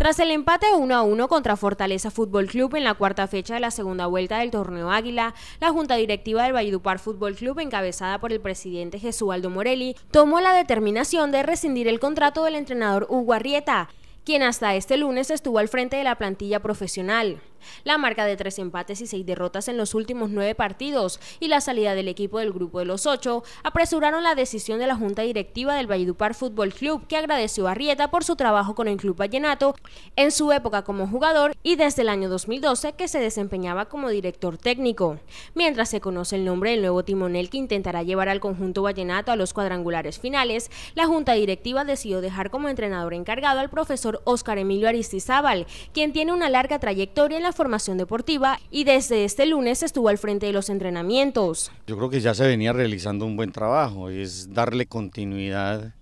Tras el empate 1 a 1 contra Fortaleza Fútbol Club en la cuarta fecha de la segunda vuelta del torneo Águila, la Junta Directiva del Valledupar Fútbol Club, encabezada por el presidente Jesualdo Morelli, tomó la determinación de rescindir el contrato del entrenador Hugo Arrieta quien hasta este lunes estuvo al frente de la plantilla profesional. La marca de tres empates y seis derrotas en los últimos nueve partidos y la salida del equipo del grupo de los ocho apresuraron la decisión de la junta directiva del Valledupar Fútbol Club, que agradeció a Rieta por su trabajo con el club vallenato en su época como jugador y desde el año 2012 que se desempeñaba como director técnico. Mientras se conoce el nombre del nuevo timonel que intentará llevar al conjunto vallenato a los cuadrangulares finales, la junta directiva decidió dejar como entrenador encargado al profesor Oscar Emilio Aristizábal, quien tiene una larga trayectoria en la formación deportiva y desde este lunes estuvo al frente de los entrenamientos. Yo creo que ya se venía realizando un buen trabajo, es darle continuidad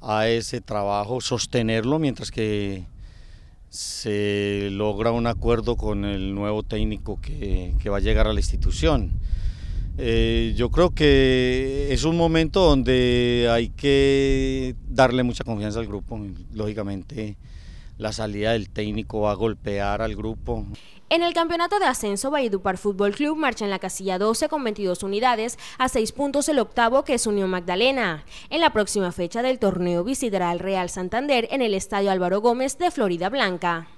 a ese trabajo, sostenerlo mientras que se logra un acuerdo con el nuevo técnico que va a llegar a la institución. Eh, yo creo que es un momento donde hay que darle mucha confianza al grupo. Lógicamente, la salida del técnico va a golpear al grupo. En el campeonato de ascenso, Valledupar Fútbol Club marcha en la casilla 12 con 22 unidades, a 6 puntos el octavo que es Unión Magdalena. En la próxima fecha del torneo visitará al Real Santander en el Estadio Álvaro Gómez de Florida Blanca.